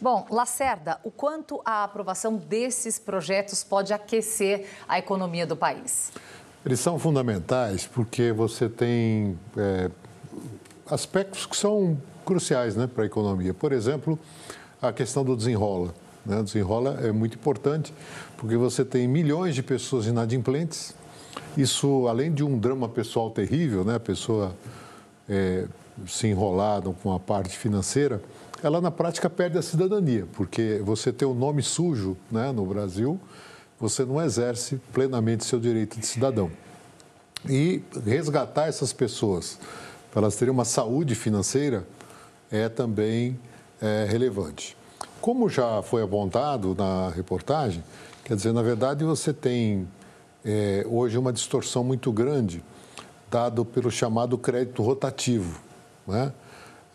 Bom, Lacerda, o quanto a aprovação desses projetos pode aquecer a economia do país? Eles são fundamentais porque você tem é, aspectos que são cruciais né, para a economia. Por exemplo, a questão do desenrola. Né? O desenrola é muito importante porque você tem milhões de pessoas inadimplentes. Isso, além de um drama pessoal terrível, né? a pessoa é, se enrolada com a parte financeira, ela na prática perde a cidadania, porque você tem o nome sujo né, no Brasil, você não exerce plenamente seu direito de cidadão. E resgatar essas pessoas para elas terem uma saúde financeira é também é, relevante. Como já foi apontado na reportagem, quer dizer, na verdade você tem é, hoje uma distorção muito grande dado pelo chamado crédito rotativo, né?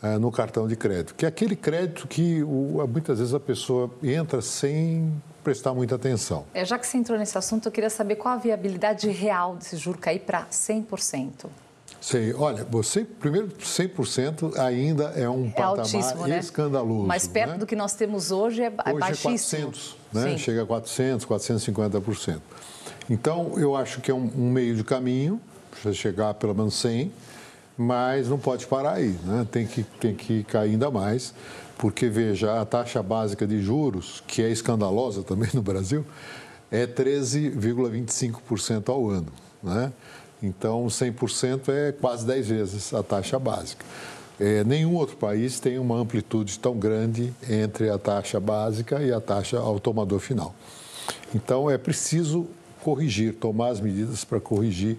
Ah, no cartão de crédito, que é aquele crédito que o, muitas vezes a pessoa entra sem prestar muita atenção. É, já que você entrou nesse assunto, eu queria saber qual a viabilidade real desse juro cair para 100%. Sim, olha, você, primeiro, 100% ainda é um é patamar né? escandaloso. mais perto né? do que nós temos hoje é hoje baixíssimo. É hoje é 400, né? chega a 400, 450%. Então, eu acho que é um, um meio de caminho, para chegar pelo menos 100% mas não pode parar aí, né? tem, que, tem que cair ainda mais, porque veja, a taxa básica de juros, que é escandalosa também no Brasil, é 13,25% ao ano. Né? Então, 100% é quase 10 vezes a taxa básica. É, nenhum outro país tem uma amplitude tão grande entre a taxa básica e a taxa ao tomador final. Então, é preciso corrigir, tomar as medidas para corrigir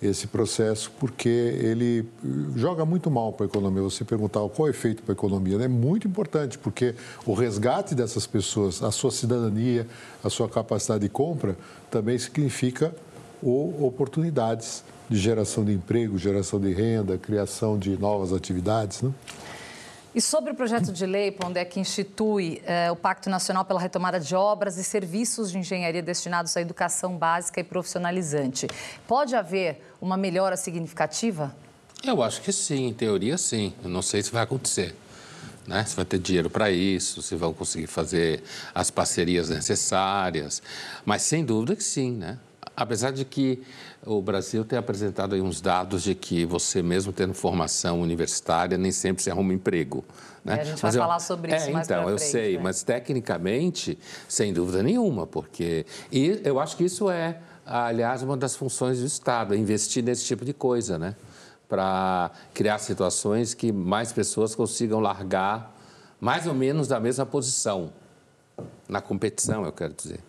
esse processo, porque ele eh, joga muito mal para a economia. Você perguntar qual é o efeito para a economia né? é muito importante, porque o resgate dessas pessoas, a sua cidadania, a sua capacidade de compra, também significa ou oportunidades de geração de emprego, geração de renda, criação de novas atividades. Né? E sobre o projeto de lei, Pondé, que institui eh, o Pacto Nacional pela Retomada de Obras e Serviços de Engenharia destinados à educação básica e profissionalizante, pode haver uma melhora significativa? Eu acho que sim, em teoria sim. Eu não sei se vai acontecer. Né? Se vai ter dinheiro para isso, se vão conseguir fazer as parcerias necessárias. Mas sem dúvida que sim, né? Apesar de que o Brasil tem apresentado aí uns dados de que você mesmo tendo formação universitária nem sempre se arruma emprego. Né? É, a gente mas vai eu, falar sobre é, isso é, mais Então, eu frente, sei, né? mas tecnicamente, sem dúvida nenhuma, porque... E eu acho que isso é, aliás, uma das funções do Estado, é investir nesse tipo de coisa, né? Para criar situações que mais pessoas consigam largar mais ou menos da mesma posição na competição, eu quero dizer.